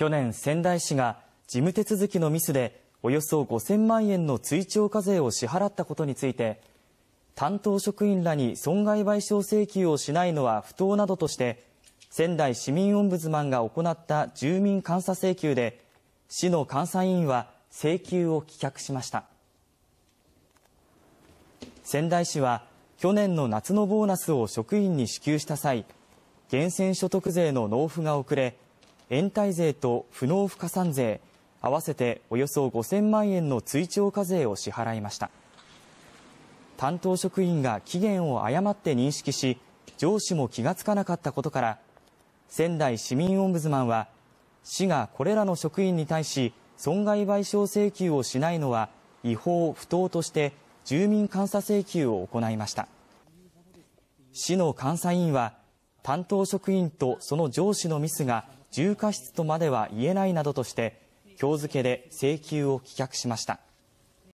去年仙台市が事務手続きのミスでおよそ5000万円の追徴課税を支払ったことについて担当職員らに損害賠償請求をしないのは不当などとして仙台市民オンブズマンが行った住民監査請求で市の監査委員は請求を棄却しました仙台市は去年の夏のボーナスを職員に支給した際源泉所得税の納付が遅れ延滞税と不納付加算税合わせておよそ5000万円の追徴課税を支払いました担当職員が期限を誤って認識し上司も気がつかなかったことから仙台市民オンブズマンは市がこれらの職員に対し損害賠償請求をしないのは違法不当として住民監査請求を行いました市の監査委員は担当職員とその上司のミスが重過失とまでは言えないなどとして今日付で請求を棄却しました。